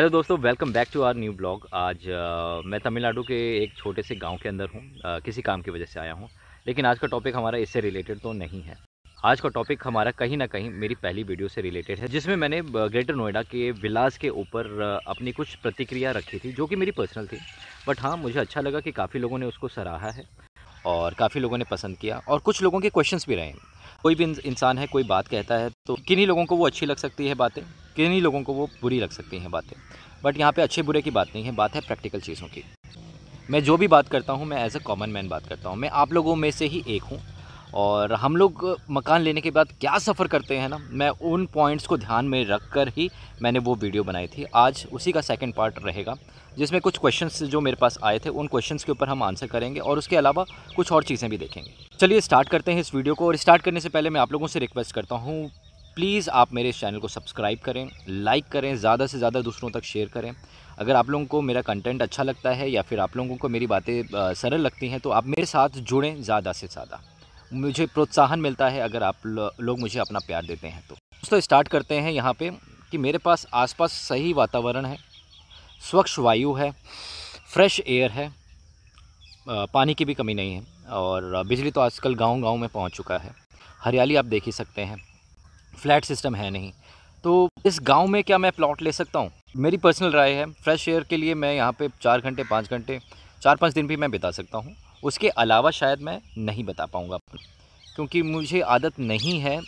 hello दोस्तों welcome back to our new blog आज आ, मैं तमिलनाडु के एक छोटे से गांव के अंदर हूँ किसी काम की वजह से आया हूँ लेकिन आज का टॉपिक हमारा इससे रिलेटेड तो नहीं है आज का टॉपिक हमारा कहीं ना कहीं मेरी पहली वीडियो से रिलेटेड है जिसमें मैंने ग्रेटर नोएडा के विलास के ऊपर अपनी कुछ प्रतिक्रिया रखी थी जो कि मेरी पर्सनल थी बट हाँ मुझे अच्छा लगा कि काफ़ी लोगों ने उसको सराहा है और काफ़ी लोगों ने पसंद किया और कुछ लोगों के क्वेश्चंस भी रहे कोई भी इंसान है कोई बात कहता है तो किन्हीं लोगों को वो अच्छी लग सकती है बातें किन्हीं लोगों को वो बुरी लग सकती हैं बातें बट यहाँ पे अच्छे बुरे की बात नहीं है बात है प्रैक्टिकल चीज़ों की मैं जो भी बात करता हूँ मैं एज अ कॉमन मैन बात करता हूँ मैं आप लोगों में से ही एक हूँ और हम लोग मकान लेने के बाद क्या सफ़र करते हैं ना मैं उन पॉइंट्स को ध्यान में रख कर ही मैंने वो वीडियो बनाई थी आज उसी का सेकंड पार्ट रहेगा जिसमें कुछ क्वेश्चंस जो मेरे पास आए थे उन क्वेश्चंस के ऊपर हम आंसर करेंगे और उसके अलावा कुछ और चीज़ें भी देखेंगे चलिए स्टार्ट करते हैं इस वीडियो को और स्टार्ट करने से पहले मैं आप लोगों से रिक्वेस्ट करता हूँ प्लीज़ आप मेरे इस चैनल को सब्सक्राइब करें लाइक करें ज़्यादा से ज़्यादा दूसरों तक शेयर करें अगर आप लोगों को मेरा कंटेंट अच्छा लगता है या फिर आप लोगों को मेरी बातें सरल लगती हैं तो आप मेरे साथ जुड़ें ज़्यादा से ज़्यादा मुझे प्रोत्साहन मिलता है अगर आप लोग मुझे अपना प्यार देते हैं तो दोस्तों स्टार्ट करते हैं यहाँ पे कि मेरे पास आसपास सही वातावरण है स्वच्छ वायु है फ्रेश एयर है पानी की भी कमी नहीं है और बिजली तो आजकल गांव-गांव में पहुंच चुका है हरियाली आप देख ही सकते हैं फ्लैट सिस्टम है नहीं तो इस गांव में क्या मैं प्लॉट ले सकता हूँ मेरी पर्सनल राय है फ्रेश एयर के लिए मैं यहाँ पे चार घंटे पाँच घंटे चार पाँच दिन भी मैं बिता सकता हूँ उसके अलावा शायद मैं नहीं बता पाऊँगा क्योंकि मुझे आदत नहीं है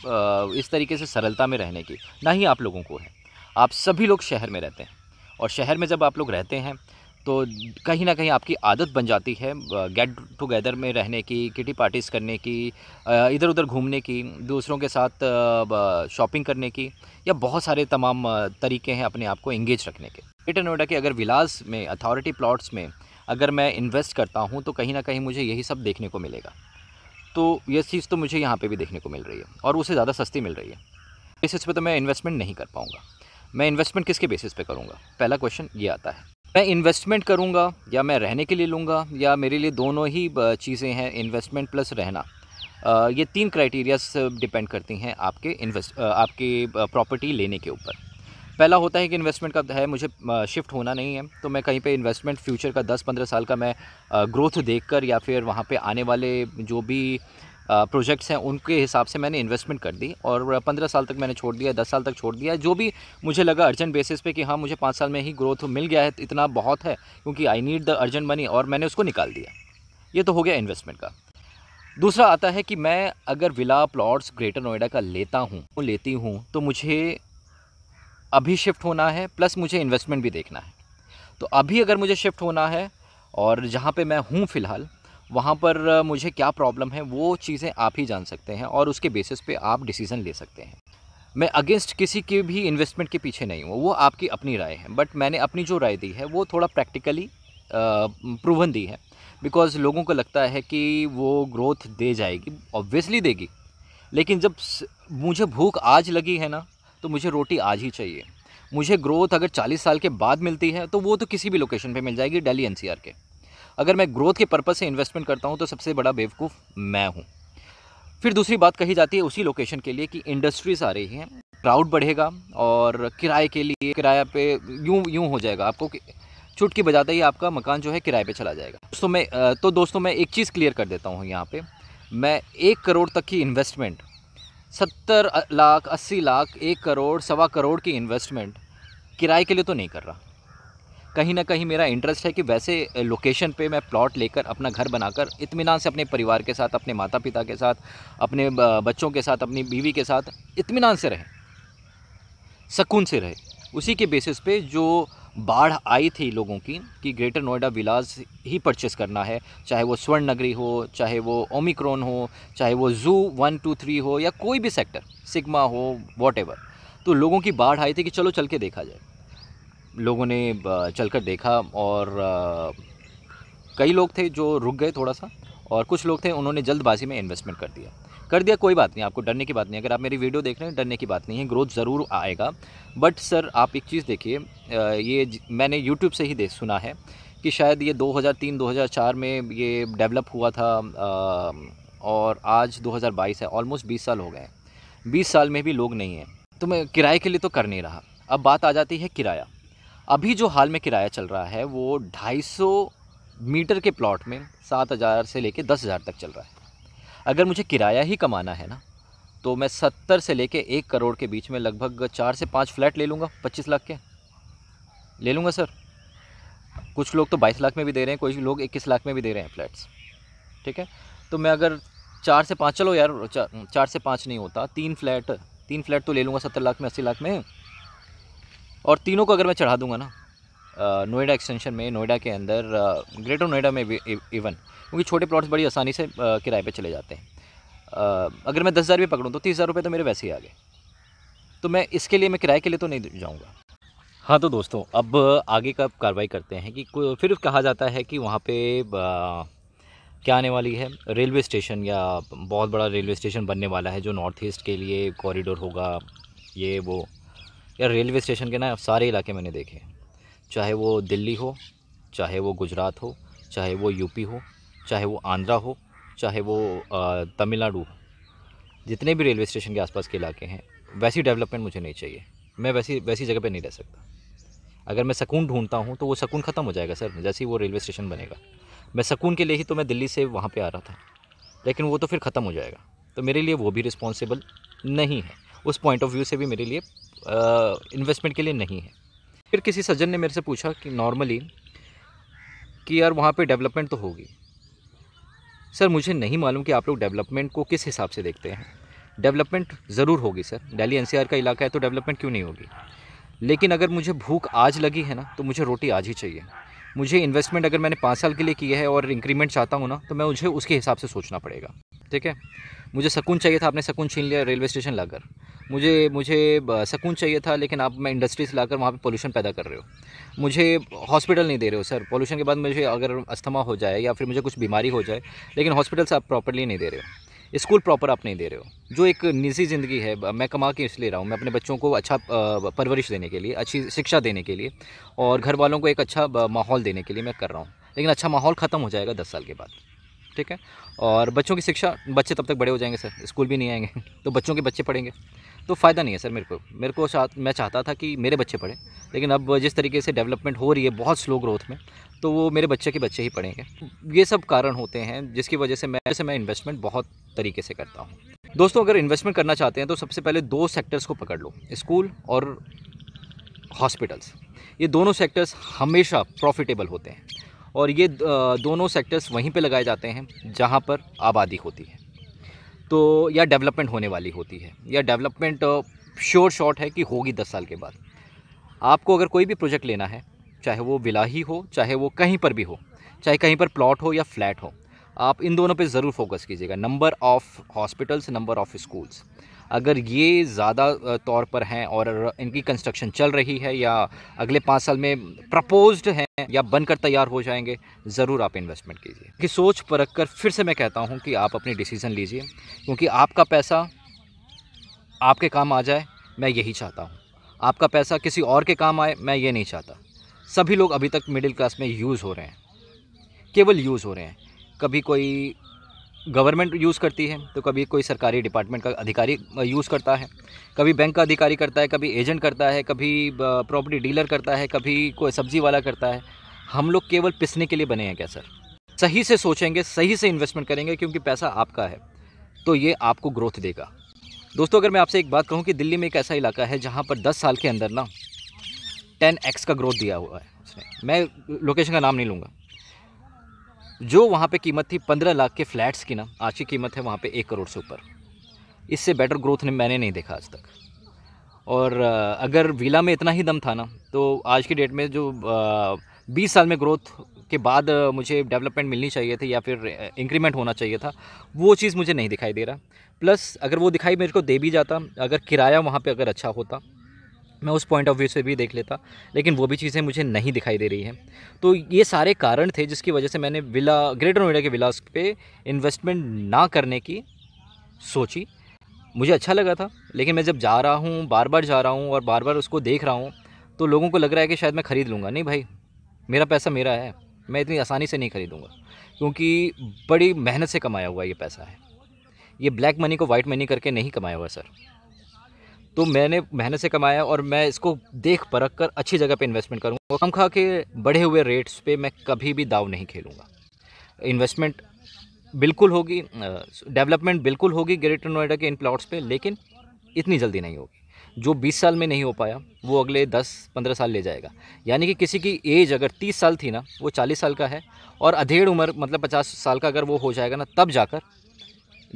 इस तरीके से सरलता में रहने की ना ही आप लोगों को है आप सभी लोग शहर में रहते हैं और शहर में जब आप लोग रहते हैं तो कहीं ना कहीं आपकी आदत बन जाती है गेट टुगेदर में रहने की किटी पार्टीज़ करने की इधर उधर घूमने की दूसरों के साथ शॉपिंग करने की या बहुत सारे तमाम तरीके हैं अपने आप को इंगेज रखने के ग्रेटर नोएडा के अगर विलास में अथॉरिटी प्लॉट्स में अगर मैं इन्वेस्ट करता हूँ तो कहीं ना कहीं मुझे यही सब देखने को मिलेगा तो ये चीज़ तो मुझे यहाँ पर भी देखने को मिल रही है और उसे ज़्यादा सस्ती मिल रही है बेसिस पर तो मैं इन्वेस्टमेंट नहीं कर पाऊँगा मैं इन्वेस्टमेंट किसके बेसिस पे करूँगा पहला क्वेश्चन ये आता है मैं इन्वेस्टमेंट करूँगा या मैं रहने के लिए लूँगा या मेरे लिए दोनों ही चीज़ें हैं इन्वेस्टमेंट प्लस रहना ये तीन क्राइटेरियाज डिपेंड करती हैं आपके इन्वेस्ट आपकी प्रॉपर्टी लेने के ऊपर पहला होता है कि इन्वेस्टमेंट का है मुझे शिफ्ट होना नहीं है तो मैं कहीं पे इन्वेस्टमेंट फ्यूचर का 10-15 साल का मैं ग्रोथ देखकर या फिर वहाँ पे आने वाले जो भी प्रोजेक्ट्स हैं उनके हिसाब से मैंने इन्वेस्टमेंट कर दी और पंद्रह साल तक मैंने छोड़ दिया दस साल तक छोड़ दिया जो भी मुझे लगा अर्जेंट बेसिस पे कि हाँ मुझे पाँच साल में ही ग्रोथ मिल गया है इतना बहुत है क्योंकि I need the urgent money और मैंने उसको निकाल दिया ये तो हो गया इन्वेस्टमेंट का दूसरा आता है कि मैं अगर विला प्लॉट्स ग्रेटर नोएडा का लेता हूँ वो लेती हूँ तो मुझे अभी शिफ्ट होना है प्लस मुझे इन्वेस्टमेंट भी देखना है तो अभी अगर मुझे शिफ्ट होना है और जहाँ पे मैं हूँ फ़िलहाल वहाँ पर मुझे क्या प्रॉब्लम है वो चीज़ें आप ही जान सकते हैं और उसके बेसिस पे आप डिसीज़न ले सकते हैं मैं अगेंस्ट किसी के भी इन्वेस्टमेंट के पीछे नहीं हूँ वो आपकी अपनी राय है बट मैंने अपनी जो राय दी है वो थोड़ा प्रैक्टिकली प्रूवन दी है बिकॉज लोगों को लगता है कि वो ग्रोथ दे जाएगी ऑब्वियसली देगी लेकिन जब मुझे भूख आज लगी है ना तो मुझे रोटी आज ही चाहिए मुझे ग्रोथ अगर 40 साल के बाद मिलती है तो वो तो किसी भी लोकेशन पे मिल जाएगी दिल्ली एनसीआर के अगर मैं ग्रोथ के पर्पज़ से इन्वेस्टमेंट करता हूँ तो सबसे बड़ा बेवकूफ़ मैं हूँ फिर दूसरी बात कही जाती है उसी लोकेशन के लिए कि इंडस्ट्रीज आ रही हैं क्राउड बढ़ेगा और किराए के लिए किराया पे यूँ यूँ हो जाएगा आपको चुटकी बजाते ही आपका मकान जो है किराए पे चला जाएगा दोस्तों मैं तो दोस्तों मैं एक चीज़ क्लियर कर देता हूँ यहाँ पे मैं एक करोड़ तक की इन्वेस्टमेंट सत्तर लाख अस्सी लाख एक करोड़ सवा करोड़ की इन्वेस्टमेंट किराए के लिए तो नहीं कर रहा कहीं ना कहीं मेरा इंटरेस्ट है कि वैसे लोकेशन पे मैं प्लॉट लेकर अपना घर बनाकर इतमान से अपने परिवार के साथ अपने माता पिता के साथ अपने बच्चों के साथ अपनी बीवी के साथ इतमान से रहें सकून से रहे उसी के बेसिस पे जो बाढ़ आई थी लोगों की कि ग्रेटर नोएडा विलास ही परचेस करना है चाहे वो स्वर्ण नगरी हो चाहे वो ओमिक्रोन हो चाहे वो जू वन टू थ्री हो या कोई भी सेक्टर सिग्मा हो वॉट तो लोगों की बाढ़ आई थी कि चलो चल के देखा जाए लोगों ने चलकर देखा और कई लोग थे जो रुक गए थोड़ा सा और कुछ लोग थे उन्होंने जल्दबाजी में इन्वेस्टमेंट कर दिया कर दिया कोई बात नहीं आपको डरने की बात नहीं अगर आप मेरी वीडियो देख रहे हैं डरने की बात नहीं है ग्रोथ ज़रूर आएगा बट सर आप एक चीज़ देखिए ये मैंने यूट्यूब से ही देख सुना है कि शायद ये 2003-2004 में ये डेवलप हुआ था और आज 2022 है ऑलमोस्ट 20 साल हो गए 20 साल में भी लोग नहीं हैं तो मैं किराए के लिए तो कर नहीं रहा अब बात आ जाती है किराया अभी जो हाल में किराया चल रहा है वो 250 मीटर के प्लॉट में सात हज़ार से लेके दस हज़ार तक चल रहा है अगर मुझे किराया ही कमाना है ना तो मैं सत्तर से लेके एक करोड़ के बीच में लगभग चार से पाँच फ्लैट ले लूँगा पच्चीस लाख के ले लूँगा सर कुछ लोग तो बाईस लाख में भी दे रहे हैं कुछ लोग इक्कीस लाख में भी दे रहे हैं फ्लैट्स ठीक है तो मैं अगर चार से पाँच चलो यार चार, चार से पाँच नहीं होता तीन फ्लैट तीन फ्लैट तो ले लूँगा सत्तर लाख में अस्सी लाख में और तीनों को अगर मैं चढ़ा दूंगा ना नोएडा एक्सटेंशन में नोएडा के अंदर ग्रेटर नोएडा में भी इवन क्योंकि छोटे प्लॉट्स बड़ी आसानी से किराए पे चले जाते हैं अगर मैं दस हज़ार रुपये पकड़ूँ तो तीस हज़ार रुपये तो मेरे वैसे ही आ गए तो मैं इसके लिए मैं किराए के लिए तो नहीं जाऊँगा हाँ तो दोस्तों अब आगे का कार्रवाई करते हैं कि फिर कहा जाता है कि वहाँ पर क्या आने वाली है रेलवे स्टेशन या बहुत बड़ा रेलवे स्टेशन बनने वाला है जो नॉर्थ ईस्ट के लिए कॉरिडोर होगा ये वो यार रेलवे स्टेशन के ना सारे इलाके मैंने देखे चाहे वो दिल्ली हो चाहे वो गुजरात हो चाहे वो यूपी हो चाहे वो आंध्रा हो चाहे वो तमिलनाडु हो जितने भी रेलवे स्टेशन के आसपास के इलाके हैं वैसी डेवलपमेंट मुझे नहीं चाहिए मैं वैसी वैसी जगह पे नहीं रह सकता अगर मैं सकून ढूंढता हूँ तो वो सकून ख़त्म हो जाएगा सर जैसे ही वो रेलवे स्टेशन बनेगा मैं सकून के लिए ही तो मैं दिल्ली से वहाँ पर आ रहा था लेकिन वो तो फिर ख़त्म हो जाएगा तो मेरे लिए वो भी रिस्पॉन्सिबल नहीं है उस पॉइंट ऑफ व्यू से भी मेरे लिए इन्वेस्टमेंट के लिए नहीं है फिर किसी सज्जन ने मेरे से पूछा कि नॉर्मली कि यार वहाँ पे डेवलपमेंट तो होगी सर मुझे नहीं मालूम कि आप लोग डेवलपमेंट को किस हिसाब से देखते हैं डेवलपमेंट ज़रूर होगी सर दिल्ली एनसीआर का इलाका है तो डेवलपमेंट क्यों नहीं होगी लेकिन अगर मुझे भूख आज लगी है ना तो मुझे रोटी आज ही चाहिए मुझे इन्वेस्टमेंट अगर मैंने पाँच साल के लिए किया है और इंक्रीमेंट चाहता हूँ ना तो मैं मुझे उसके हिसाब से सोचना पड़ेगा ठीक है मुझे सकून चाहिए था आपने सकून छीन लिया रेलवे स्टेशन लाकर मुझे मुझे सकून चाहिए था लेकिन आप मैं इंडस्ट्री से लाकर वहाँ पे पोल्यूशन पैदा कर रहे हो मुझे हॉस्पिटल नहीं दे रहे हो सर पोल्यूशन के बाद मुझे अगर अस्थमा हो जाए या फिर मुझे कुछ बीमारी हो जाए लेकिन हॉस्पिटल से आप प्रॉपरली नहीं दे रहे हो स्कूल प्रॉपर आप नहीं दे रहे हो जो एक निजी ज़िंदगी है मैं कमा के इसलिए रहा हूँ मैं अपने बच्चों को अच्छा परवरिश देने के लिए अच्छी शिक्षा देने के लिए और घर वालों को एक अच्छा माहौल देने के लिए मैं कर रहा हूँ लेकिन अच्छा माहौल ख़त्म हो जाएगा दस साल के बाद ठीक है और बच्चों की शिक्षा बच्चे तब तक बड़े हो जाएंगे सर स्कूल भी नहीं आएंगे तो बच्चों के बच्चे पढ़ेंगे तो फ़ायदा नहीं है सर मेरे को मेरे को चाह मैं चाहता था कि मेरे बच्चे पढ़ें लेकिन अब जिस तरीके से डेवलपमेंट हो रही है बहुत स्लो ग्रोथ में तो वो मेरे बच्चे के बच्चे ही पढ़ेंगे ये सब कारण होते हैं जिसकी वजह से मैं से मैं इन्वेस्टमेंट बहुत तरीके से करता हूँ दोस्तों अगर इन्वेस्टमेंट करना चाहते हैं तो सबसे पहले दो सेक्टर्स को पकड़ लो स्कूल और हॉस्पिटल्स ये दोनों सेक्टर्स हमेशा प्रॉफिटेबल होते हैं और ये दोनों सेक्टर्स वहीं पे लगाए जाते हैं जहाँ पर आबादी होती है तो या डेवलपमेंट होने वाली होती है या डेवलपमेंट श्योर शॉट है कि होगी दस साल के बाद आपको अगर कोई भी प्रोजेक्ट लेना है चाहे वो विलाही हो चाहे वो कहीं पर भी हो चाहे कहीं पर प्लॉट हो या फ्लैट हो आप इन दोनों पे ज़रूर फोकस कीजिएगा number of hospitals number of schools अगर ये ज़्यादा तौर पर हैं और इनकी कंस्ट्रक्शन चल रही है या अगले पाँच साल में प्रपोज्ड हैं या बनकर तैयार हो जाएंगे ज़रूर आप इन्वेस्टमेंट कीजिए कि सोच परख कर फिर से मैं कहता हूँ कि आप अपनी डिसीज़न लीजिए क्योंकि आपका पैसा आपके काम आ जाए मैं यही चाहता हूँ आपका पैसा किसी और के काम आए मैं ये नहीं चाहता सभी लोग अभी तक मिडिल क्लास में यूज़ हो रहे हैं केवल यूज़ हो रहे हैं कभी कोई गवर्नमेंट यूज़ करती है तो कभी कोई सरकारी डिपार्टमेंट का अधिकारी यूज़ करता है कभी बैंक का अधिकारी करता है कभी एजेंट करता है कभी प्रॉपर्टी डीलर करता है कभी कोई सब्ज़ी वाला करता है हम लोग केवल पिसने के लिए बने हैं क्या सर सही से सोचेंगे सही से इन्वेस्टमेंट करेंगे क्योंकि पैसा आपका है तो ये आपको ग्रोथ देगा दोस्तों अगर मैं आपसे एक बात कहूँ कि दिल्ली में एक ऐसा इलाका है जहाँ पर दस साल के अंदर ना टेन एक्स का ग्रोथ दिया हुआ है उसने मैं लोकेशन का नाम नहीं लूँगा जो वहाँ पे कीमत थी पंद्रह लाख के फ्लैट्स की ना आज की कीमत है वहाँ पे एक करोड़ से ऊपर इससे बेटर ग्रोथ ने मैंने नहीं देखा आज तक और अगर वीला में इतना ही दम था ना तो आज की डेट में जो बीस साल में ग्रोथ के बाद मुझे डेवलपमेंट मिलनी चाहिए थी या फिर इंक्रीमेंट होना चाहिए था वो चीज़ मुझे नहीं दिखाई दे रहा प्लस अगर वो दिखाई मेरे को दे भी जाता अगर किराया वहाँ पे अगर अच्छा होता मैं उस पॉइंट ऑफ व्यू से भी देख लेता लेकिन वो भी चीज़ें मुझे नहीं दिखाई दे रही हैं तो ये सारे कारण थे जिसकी वजह से मैंने विला ग्रेटर नोएडा के विलास पे इन्वेस्टमेंट ना करने की सोची मुझे अच्छा लगा था लेकिन मैं जब जा रहा हूँ बार बार जा रहा हूँ और बार बार उसको देख रहा हूँ तो लोगों को लग रहा है कि शायद मैं ख़रीद लूँगा नहीं भाई मेरा पैसा मेरा है मैं इतनी आसानी से नहीं ख़रीदूँगा क्योंकि बड़ी मेहनत से कमाया हुआ ये पैसा है ये ब्लैक मनी को वाइट मनी करके नहीं कमाया हुआ सर तो मैंने मेहनत से कमाया और मैं इसको देख परख कर अच्छी जगह पे इन्वेस्टमेंट करूँगा कम खा के बढ़े हुए रेट्स पे मैं कभी भी दाव नहीं खेलूँगा इन्वेस्टमेंट बिल्कुल होगी डेवलपमेंट बिल्कुल होगी ग्रेटर नोएडा के इन प्लॉट्स पे लेकिन इतनी जल्दी नहीं होगी जो 20 साल में नहीं हो पाया वो अगले 10-15 साल ले जाएगा यानी कि किसी की एज अगर 30 साल थी ना वो 40 साल का है और अधेड़ उम्र मतलब 50 साल का अगर वो हो जाएगा ना तब जाकर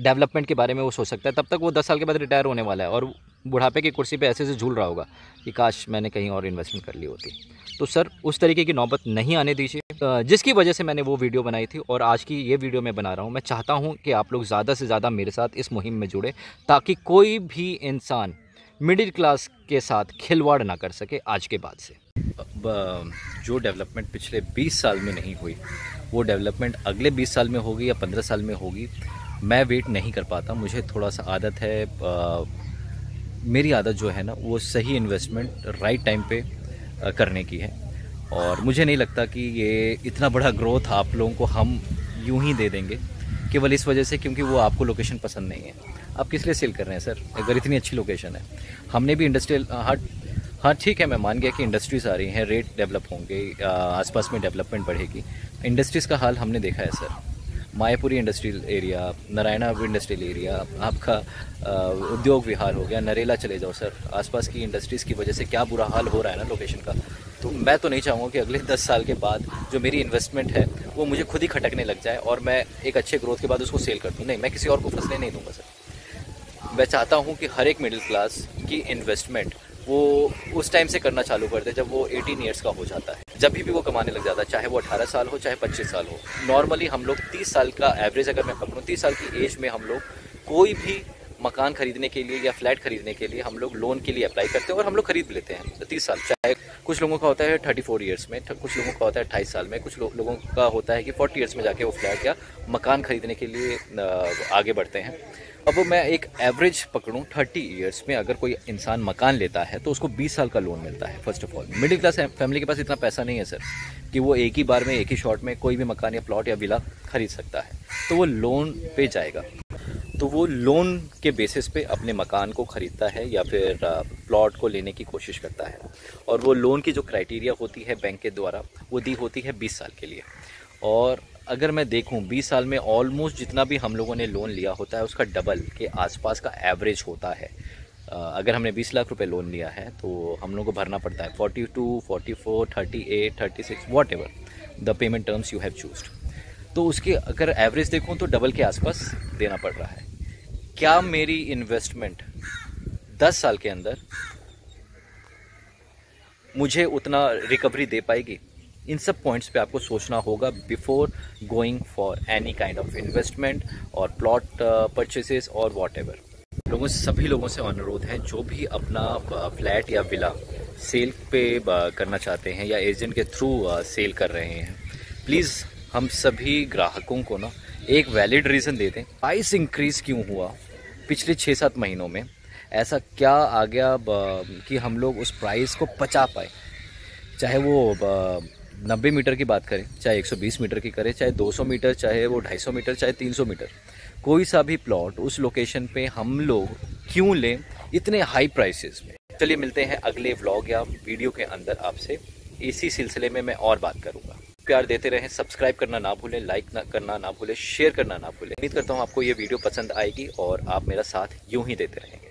डेवलपमेंट के बारे में वो सोच सकता है तब तक वो 10 साल के बाद रिटायर होने वाला है और बुढ़ापे की कुर्सी पे ऐसे से झूल रहा होगा कि काश मैंने कहीं और इन्वेस्टमेंट कर ली होती तो सर उस तरीके की नौबत नहीं आने दीजिए जिसकी वजह से मैंने वो वीडियो बनाई थी और आज की ये वीडियो मैं बना रहा हूँ मैं चाहता हूँ कि आप लोग ज़्यादा से ज़्यादा मेरे साथ इस मुहिम में जुड़े ताकि कोई भी इंसान मिडिल क्लास के साथ खिलवाड़ ना कर सके आज के बाद से जो डेवलपमेंट पिछले 20 साल में नहीं हुई वो डेवलपमेंट अगले 20 साल में होगी या 15 साल में होगी मैं वेट नहीं कर पाता मुझे थोड़ा सा आदत है मेरी आदत जो है ना वो सही इन्वेस्टमेंट राइट टाइम पे करने की है और मुझे नहीं लगता कि ये इतना बड़ा ग्रोथ आप लोगों को हम यूं ही दे देंगे केवल इस वजह से क्योंकि वो आपको लोकेशन पसंद नहीं है आप किस लिए सेल कर रहे हैं सर अगर इतनी अच्छी लोकेशन है हमने भी इंडस्ट्रियल हाँ हाँ ठीक है मैं मान गया कि इंडस्ट्रीज़ आ रही हैं रेट डेवलप होंगे आसपास में डेवलपमेंट बढ़ेगी इंडस्ट्रीज़ का हाल हमने देखा है sir Mayapuri industrial area Naraina industrial area आपका उद्योग विहार हो गया नरेला चले जाओ सर आसपास की इंडस्ट्रीज़ की वजह से क्या बुरा हाल हो रहा है ना लोकेशन का तो मैं तो नहीं चाहूँगा कि अगले दस साल के बाद जो मेरी इन्वेस्टमेंट है वो मुझे खुद ही खटकने लग जाए और मैं एक अच्छे ग्रोथ के बाद उसको सेल कर दूँ नहीं मैं किसी और को फंसने नहीं दूँगा सर मैं चाहता हूँ कि हर एक मिडिल क्लास की इन्वेस्टमेंट वो उस टाइम से करना चालू कर दे जब वो एटीन ईयर्स का हो जाता है जब भी वो कमाने लग जाता है चाहे वो अठारह साल हो चाहे पच्चीस साल हो नॉर्मली हम लोग तीस साल का एवरेज अगर मैं पकड़ूँ तीस साल की एज में हम लोग कोई भी मकान खरीदने के लिए या फ्लैट खरीदने के लिए हम लोग लोन के लिए अप्लाई करते हैं और हम लोग खरीद लेते हैं तो तीस साल चाहे कुछ लोगों का होता है थर्टी फोर ईयर्स में कुछ लोगों का होता है अट्ठाईस साल में कुछ लो, लोगों का होता है कि फोर्टी ईयर्स में जाके वो फ्लैट या मकान खरीदने के लिए आगे बढ़ते हैं अब मैं एक एवरेज पकड़ूँ थर्टी ईयर्स में अगर कोई इंसान मकान लेता है तो उसको बीस साल का लोन मिलता है first of all middle class family के पास इतना पैसा नहीं है सर कि वो एक ही बार में एक ही शॉट में कोई भी मकान या प्लॉट या विला खरीद सकता है तो वो लोन पे जाएगा तो वो लोन के बेसिस पे अपने मकान को ख़रीदता है या फिर प्लॉट को लेने की कोशिश करता है और वो लोन की जो क्राइटेरिया होती है बैंक के द्वारा वो दी होती है 20 साल के लिए और अगर मैं देखूं 20 साल में ऑलमोस्ट जितना भी हम लोगों ने लोन लिया होता है उसका डबल के आसपास का एवरेज होता है अगर हमने 20 लाख रुपए लोन लिया है तो हम लोगों को भरना पड़ता है 42, 44, 38, 36 whatever the payment terms you have choose तो उसके अगर एवरेज देखूँ तो डबल के आसपास देना पड़ रहा है क्या मेरी इन्वेस्टमेंट दस साल के अंदर मुझे उतना रिकवरी दे पाएगी इन सब पॉइंट्स पे आपको सोचना होगा before going for any kind of investment और प्लॉट परचेसेस और वॉट एवर लोगों से सभी लोगों से अनुरोध है जो भी अपना फ्लैट या विला सेल पे करना चाहते हैं या एजेंट के थ्रू सेल कर रहे हैं प्लीज़ हम सभी ग्राहकों को ना एक वैलिड रीज़न दे दें प्राइस इंक्रीज़ क्यों हुआ पिछले छः सात महीनों में ऐसा क्या आ गया कि हम लोग उस प्राइस को पचा पाए चाहे वो नब्बे मीटर की बात करें चाहे 120 मीटर की करें चाहे 200 मीटर चाहे वो 250 मीटर चाहे 300 मीटर कोई सा भी प्लॉट उस लोकेशन पे हम लोग क्यों लें इतने हाई प्राइसेस में चलिए मिलते हैं अगले व्लॉग या वीडियो के अंदर आपसे इसी सिलसिले में मैं और बात करूँगा प्यार देते रहें सब्सक्राइब करना ना भूलें लाइक ना करना ना भूलें शेयर करना ना भूलें उम्मीद करता हूँ आपको ये वीडियो पसंद आएगी और आप मेरा साथ यूं ही देते रहें